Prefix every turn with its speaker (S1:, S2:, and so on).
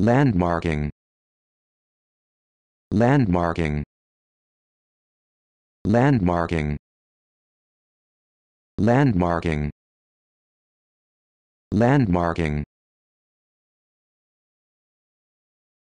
S1: landmarking landmarking landmarking landmarking landmarking